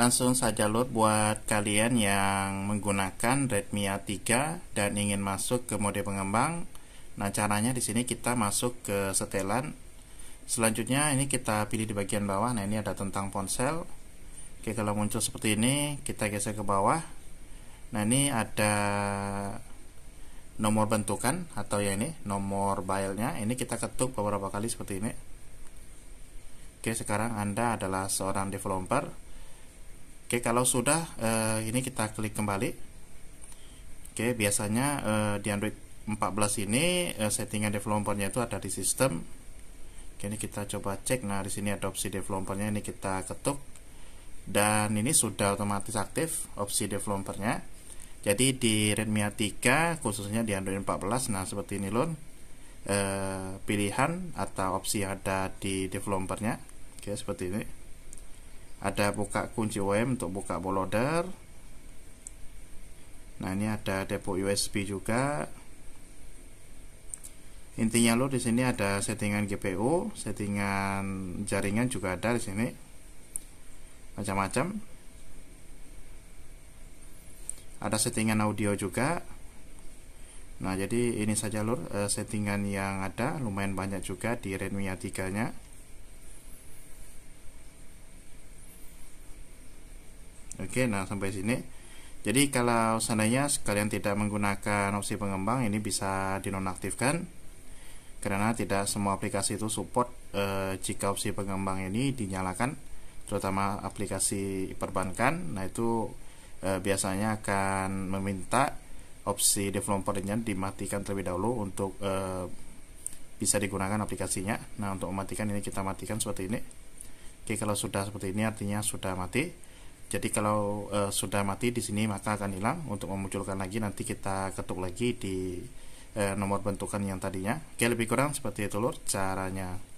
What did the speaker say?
langsung saja load buat kalian yang menggunakan Redmi A3 dan ingin masuk ke mode pengembang nah caranya di sini kita masuk ke setelan selanjutnya ini kita pilih di bagian bawah nah ini ada tentang ponsel oke kalau muncul seperti ini kita geser ke bawah nah ini ada nomor bentukan atau ya ini nomor bailnya. ini kita ketuk beberapa kali seperti ini oke sekarang anda adalah seorang developer Oke, kalau sudah uh, ini kita klik kembali. Oke, biasanya uh, di Android 14 ini uh, settingan developernya itu ada di sistem. Oke, ini kita coba cek. Nah, di sini ada opsi developernya ini kita ketuk dan ini sudah otomatis aktif opsi developernya. Jadi di Redmi a 3 khususnya di Android 14 nah seperti ini loh uh, pilihan atau opsi yang ada di developernya. Oke, seperti ini ada buka kunci OEM untuk buka bootloader nah ini ada depo USB juga intinya lo di sini ada settingan GPU settingan jaringan juga ada di sini macam-macam ada settingan audio juga nah jadi ini saja lur eh, settingan yang ada lumayan banyak juga di Redmi A3 nya Oke, nah sampai sini. Jadi kalau seandainya kalian tidak menggunakan opsi pengembang ini bisa dinonaktifkan karena tidak semua aplikasi itu support eh, jika opsi pengembang ini dinyalakan terutama aplikasi perbankan. Nah, itu eh, biasanya akan meminta opsi developernya dimatikan terlebih dahulu untuk eh, bisa digunakan aplikasinya. Nah, untuk mematikan ini kita matikan seperti ini. Oke, kalau sudah seperti ini artinya sudah mati. Jadi kalau uh, sudah mati di sini maka akan hilang. Untuk memunculkan lagi nanti kita ketuk lagi di uh, nomor bentukan yang tadinya. Oke, lebih kurang seperti itu lur caranya.